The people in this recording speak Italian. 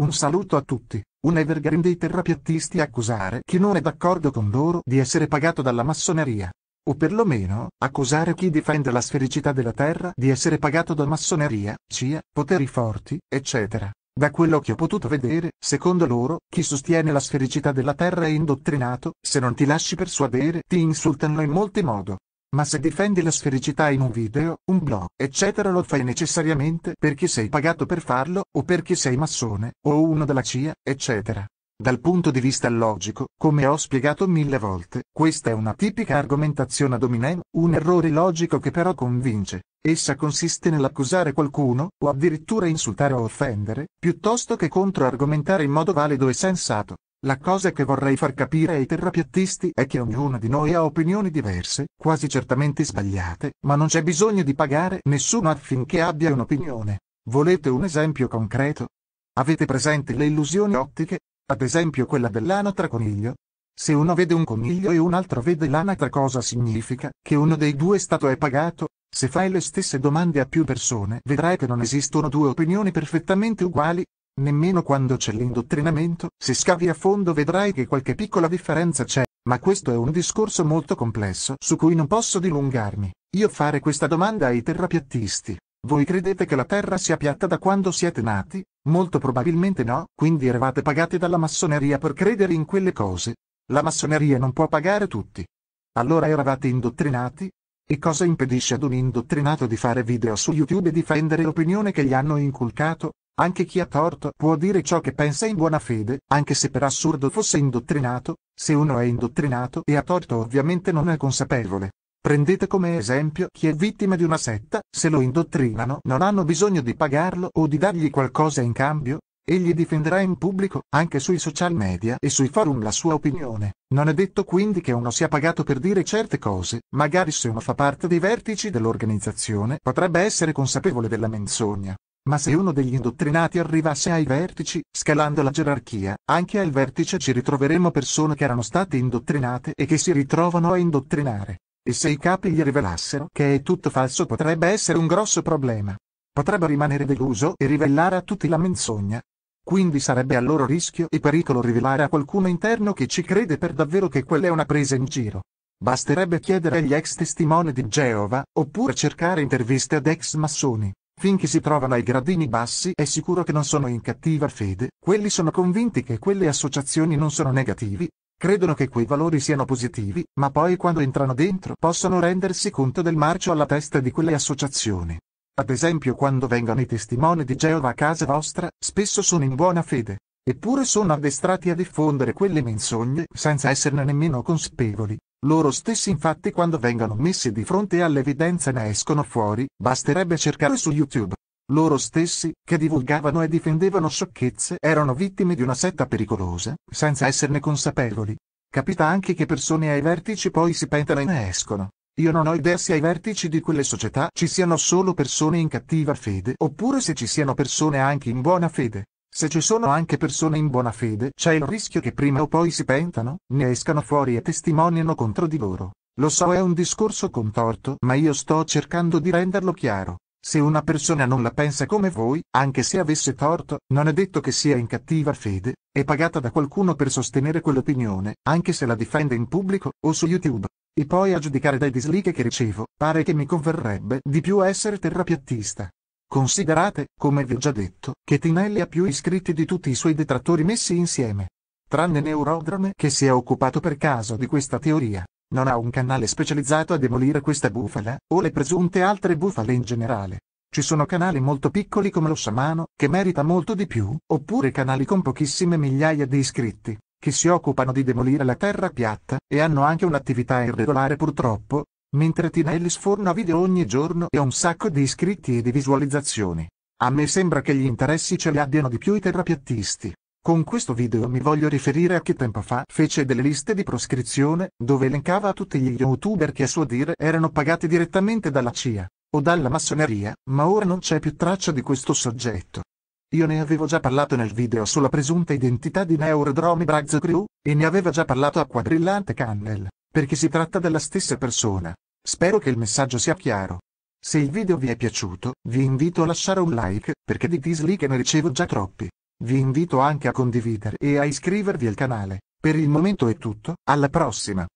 Un saluto a tutti. Un evergreen dei terrapiattisti accusare chi non è d'accordo con loro di essere pagato dalla massoneria. O perlomeno, accusare chi difende la sfericità della Terra di essere pagato da massoneria, CIA, poteri forti, eccetera. Da quello che ho potuto vedere, secondo loro, chi sostiene la sfericità della Terra è indottrinato, se non ti lasci persuadere ti insultano in molti modi. Ma se difendi la sfericità in un video, un blog, eccetera lo fai necessariamente perché sei pagato per farlo, o perché sei massone, o uno della CIA, eccetera. Dal punto di vista logico, come ho spiegato mille volte, questa è una tipica argomentazione ad hominem, un errore logico che però convince. Essa consiste nell'accusare qualcuno, o addirittura insultare o offendere, piuttosto che controargomentare in modo valido e sensato. La cosa che vorrei far capire ai terrapiattisti è che ognuno di noi ha opinioni diverse, quasi certamente sbagliate, ma non c'è bisogno di pagare nessuno affinché abbia un'opinione. Volete un esempio concreto? Avete presente le illusioni ottiche? Ad esempio quella dell'anatra coniglio? Se uno vede un coniglio e un altro vede l'anatra cosa significa? Che uno dei due è stato è pagato? Se fai le stesse domande a più persone vedrai che non esistono due opinioni perfettamente uguali, Nemmeno quando c'è l'indottrinamento, se scavi a fondo vedrai che qualche piccola differenza c'è, ma questo è un discorso molto complesso su cui non posso dilungarmi. Io fare questa domanda ai terrapiattisti. Voi credete che la Terra sia piatta da quando siete nati? Molto probabilmente no, quindi eravate pagati dalla massoneria per credere in quelle cose. La massoneria non può pagare tutti. Allora eravate indottrinati? E cosa impedisce ad un indottrinato di fare video su YouTube e difendere l'opinione che gli hanno inculcato? Anche chi ha torto può dire ciò che pensa in buona fede, anche se per assurdo fosse indottrinato, se uno è indottrinato e ha torto ovviamente non è consapevole. Prendete come esempio chi è vittima di una setta, se lo indottrinano non hanno bisogno di pagarlo o di dargli qualcosa in cambio, egli difenderà in pubblico, anche sui social media e sui forum la sua opinione. Non è detto quindi che uno sia pagato per dire certe cose, magari se uno fa parte dei vertici dell'organizzazione potrebbe essere consapevole della menzogna. Ma se uno degli indottrinati arrivasse ai vertici, scalando la gerarchia, anche al vertice ci ritroveremmo persone che erano state indottrinate e che si ritrovano a indottrinare. E se i capi gli rivelassero che è tutto falso potrebbe essere un grosso problema. Potrebbe rimanere deluso e rivelare a tutti la menzogna, quindi sarebbe a loro rischio e pericolo rivelare a qualcuno interno che ci crede per davvero che quella è una presa in giro. Basterebbe chiedere agli ex testimoni di Geova, oppure cercare interviste ad ex massoni. Finché si trovano ai gradini bassi è sicuro che non sono in cattiva fede, quelli sono convinti che quelle associazioni non sono negativi, credono che quei valori siano positivi, ma poi quando entrano dentro possono rendersi conto del marcio alla testa di quelle associazioni. Ad esempio quando vengono i testimoni di Geova a casa vostra, spesso sono in buona fede, eppure sono addestrati a diffondere quelle menzogne senza esserne nemmeno consapevoli. Loro stessi infatti quando vengono messi di fronte all'evidenza ne escono fuori, basterebbe cercare su YouTube. Loro stessi, che divulgavano e difendevano sciocchezze, erano vittime di una setta pericolosa, senza esserne consapevoli. Capita anche che persone ai vertici poi si pentano e ne escono. Io non ho idea se ai vertici di quelle società ci siano solo persone in cattiva fede oppure se ci siano persone anche in buona fede. Se ci sono anche persone in buona fede, c'è il rischio che prima o poi si pentano, ne escano fuori e testimoniano contro di loro. Lo so è un discorso contorto, ma io sto cercando di renderlo chiaro. Se una persona non la pensa come voi, anche se avesse torto, non è detto che sia in cattiva fede, è pagata da qualcuno per sostenere quell'opinione, anche se la difende in pubblico o su YouTube. E poi a giudicare dai disliche che ricevo, pare che mi converrebbe di più essere terrapiattista. Considerate, come vi ho già detto, che Tinelli ha più iscritti di tutti i suoi detrattori messi insieme. Tranne Neurodrome che si è occupato per caso di questa teoria, non ha un canale specializzato a demolire questa bufala, o le presunte altre bufale in generale. Ci sono canali molto piccoli come lo sciamano, che merita molto di più, oppure canali con pochissime migliaia di iscritti, che si occupano di demolire la terra piatta, e hanno anche un'attività irregolare purtroppo, Mentre Tinelli sforna video ogni giorno e ha un sacco di iscritti e di visualizzazioni. A me sembra che gli interessi ce li abbiano di più i terrapiattisti. Con questo video mi voglio riferire a chi tempo fa fece delle liste di proscrizione, dove elencava tutti gli youtuber che a suo dire erano pagati direttamente dalla CIA, o dalla massoneria, ma ora non c'è più traccia di questo soggetto. Io ne avevo già parlato nel video sulla presunta identità di Neurodrome Brags Crew, e ne aveva già parlato a Quadrillante Cannell perché si tratta della stessa persona. Spero che il messaggio sia chiaro. Se il video vi è piaciuto, vi invito a lasciare un like, perché di dislike ne ricevo già troppi. Vi invito anche a condividere e a iscrivervi al canale. Per il momento è tutto, alla prossima!